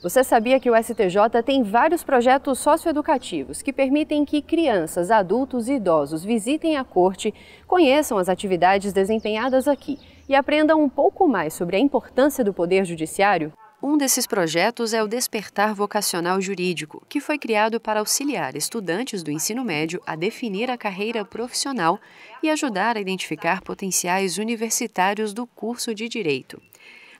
Você sabia que o STJ tem vários projetos socioeducativos que permitem que crianças, adultos e idosos visitem a corte, conheçam as atividades desempenhadas aqui e aprendam um pouco mais sobre a importância do poder judiciário? Um desses projetos é o Despertar Vocacional Jurídico, que foi criado para auxiliar estudantes do ensino médio a definir a carreira profissional e ajudar a identificar potenciais universitários do curso de direito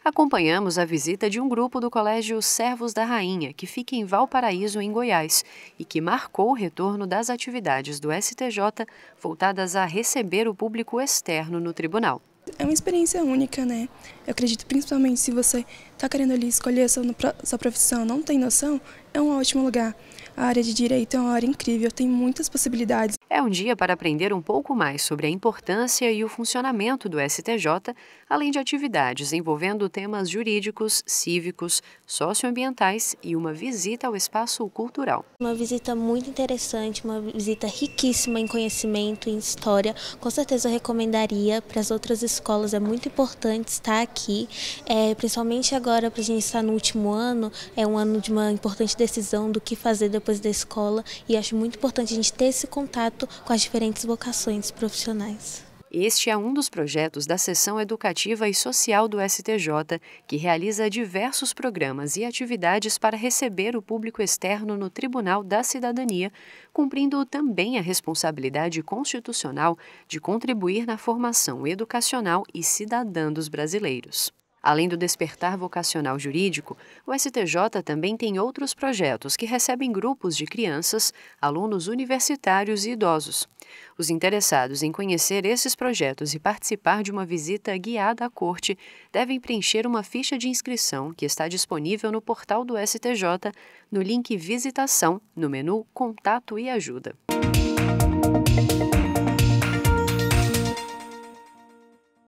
acompanhamos a visita de um grupo do Colégio Servos da Rainha, que fica em Valparaíso, em Goiás, e que marcou o retorno das atividades do STJ voltadas a receber o público externo no tribunal. É uma experiência única, né? Eu acredito principalmente se você está querendo ali escolher a sua, sua profissão, não tem noção, é um ótimo lugar. A área de direito é uma área incrível, tem muitas possibilidades. É um dia para aprender um pouco mais sobre a importância e o funcionamento do STJ, além de atividades envolvendo temas jurídicos, cívicos, socioambientais e uma visita ao espaço cultural. Uma visita muito interessante, uma visita riquíssima em conhecimento, em história. Com certeza eu recomendaria para as outras escolas, é muito importante estar aqui, é, principalmente agora para a gente estar no último ano, é um ano de uma importante decisão decisão do que fazer depois da escola e acho muito importante a gente ter esse contato com as diferentes vocações profissionais. Este é um dos projetos da Seção Educativa e Social do STJ, que realiza diversos programas e atividades para receber o público externo no Tribunal da Cidadania, cumprindo também a responsabilidade constitucional de contribuir na formação educacional e cidadã dos brasileiros. Além do despertar vocacional jurídico, o STJ também tem outros projetos que recebem grupos de crianças, alunos universitários e idosos. Os interessados em conhecer esses projetos e participar de uma visita guiada à corte devem preencher uma ficha de inscrição que está disponível no portal do STJ, no link Visitação, no menu Contato e Ajuda.